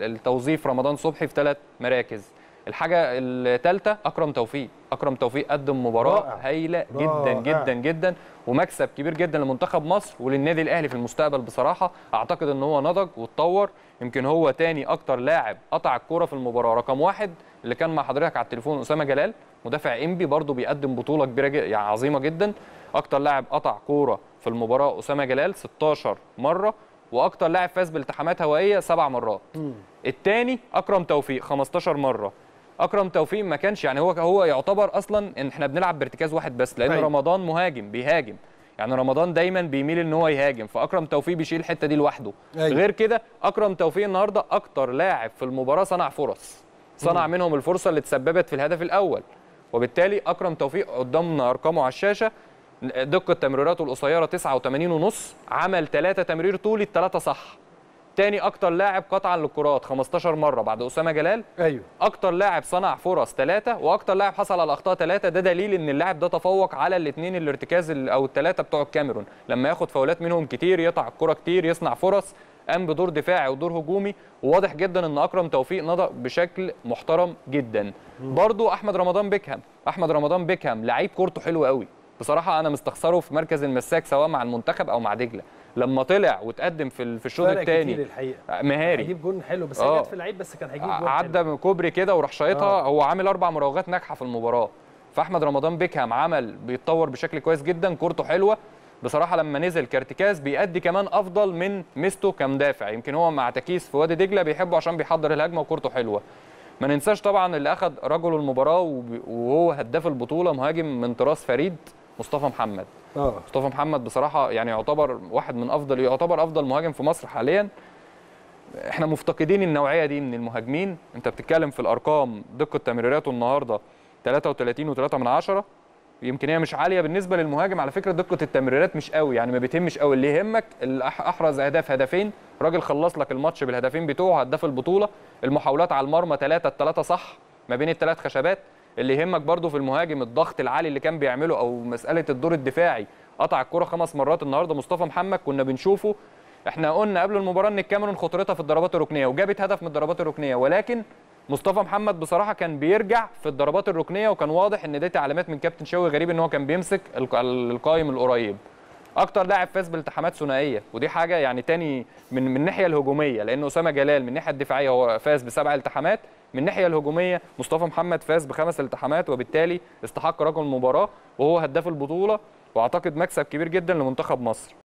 التوظيف رمضان صبحي في ثلاث مراكز الحاجه الثالثه اكرم توفيق اكرم توفيق قدم مباراه رائع. هايله رائع. جدا جدا جدا ومكسب كبير جدا لمنتخب مصر وللنادي الاهلي في المستقبل بصراحه اعتقد ان هو نضج واتطور يمكن هو تاني اكتر لاعب قطع الكره في المباراه رقم واحد اللي كان مع حضرتك على التليفون اسامه جلال مدافع انبي برضه بيقدم بطوله كبيره جدا يعني عظيمه جدا اكتر لاعب قطع كوره في المباراه اسامه جلال 16 مره واكتر لاعب فاز بالتحامات هوائيه سبع مرات الثاني اكرم توفيق 15 مره اكرم توفيق ما كانش يعني هو هو يعتبر اصلا ان احنا بنلعب بارتكاز واحد بس لان طيب. رمضان مهاجم بيهاجم يعني رمضان دايما بيميل ان هو يهاجم فاكرم توفيق بيشيل الحته دي لوحده أيوة. غير كده اكرم توفيق النهارده اكتر لاعب في المباراه صنع فرص صنع مم. منهم الفرصه اللي تسببت في الهدف الاول وبالتالي اكرم توفيق قدامنا ارقامه على الشاشه دقه تمريراته القصيره 89 ونص عمل 3 تمرير طولي الثلاثه صح تاني اكتر لاعب قطعا للكرات 15 مره بعد اسامه جلال ايوه اكتر لاعب صنع فرص ثلاثه واكتر لاعب حصل على اخطاء ثلاثه ده دليل ان اللاعب ده تفوق على الاثنين الارتكاز او الثلاثه بتوع الكاميرون لما ياخد فاولات منهم كتير يقطع الكره كتير يصنع فرص قام بدور دفاعي ودور هجومي وواضح جدا ان اكرم توفيق نضج بشكل محترم جدا برضو احمد رمضان بيكهام احمد رمضان بيكهام لعيب كورته حلو قوي بصراحه انا مستخسره في مركز المساك سواء مع المنتخب او مع دجله لما طلع وتقدم في في الشوط الثاني الحقيقه آه، مهاري هيجيب جون حلو بس آه. هي جت في العيب بس كان هيجيب جون عدى من كوبري كده وراح شايطها آه. هو عامل اربع مراوغات ناجحه في المباراه فاحمد رمضان بيكهام عمل بيتطور بشكل كويس جدا كورته حلوه بصراحه لما نزل كارتكاز بيأدي كمان افضل من ميستو كمدافع يمكن هو مع تكيس في وادي دجله بيحبه عشان بيحضر الهجمه وكورته حلوه ما ننساش طبعا اللي اخذ رجل المباراه وهو هداف البطوله مهاجم من طراز فريد مصطفى محمد أوه. مصطفى محمد بصراحه يعني يعتبر واحد من افضل يعتبر افضل مهاجم في مصر حاليا احنا مفتقدين النوعيه دي من المهاجمين انت بتتكلم في الارقام دقه تمريراته النهارده 33 و3 من 10 مش عاليه بالنسبه للمهاجم على فكره دقه التمريرات مش قوي يعني ما بيتهمش قوي اللي يهمك احرز اهداف هدفين راجل خلص لك الماتش بالهدفين بتوعه هداف البطوله المحاولات على المرمى ثلاثه الثلاثه صح ما بين الثلاث خشبات اللي يهمك برضو في المهاجم الضغط العالي اللي كان بيعمله او مساله الدور الدفاعي قطع الكره خمس مرات النهارده مصطفى محمد كنا بنشوفه احنا قلنا قبل المباراه ان الكاميرون خطرتها في الضربات الركنيه وجابت هدف من الضربات الركنيه ولكن مصطفى محمد بصراحه كان بيرجع في الضربات الركنيه وكان واضح ان دي تعليمات من كابتن شوقي غريب ان هو كان بيمسك القايم القريب اكتر لاعب فاز بالتحامات ثنائيه ودي حاجه يعني تاني من من الناحيه الهجوميه لان اسامه جلال من الناحيه الدفاعيه هو فاز بسبع التحامات من الناحيه الهجوميه مصطفى محمد فاز بخمس التحامات وبالتالي استحق رقم المباراه وهو هداف البطوله واعتقد مكسب كبير جدا لمنتخب مصر